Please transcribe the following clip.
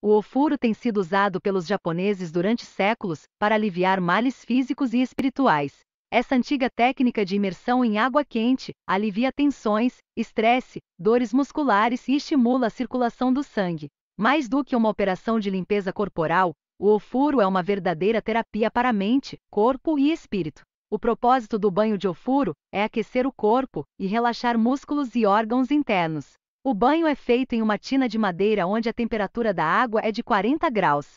O ofuro tem sido usado pelos japoneses durante séculos para aliviar males físicos e espirituais. Essa antiga técnica de imersão em água quente alivia tensões, estresse, dores musculares e estimula a circulação do sangue. Mais do que uma operação de limpeza corporal, o ofuro é uma verdadeira terapia para a mente, corpo e espírito. O propósito do banho de ofuro é aquecer o corpo e relaxar músculos e órgãos internos. O banho é feito em uma tina de madeira onde a temperatura da água é de 40 graus.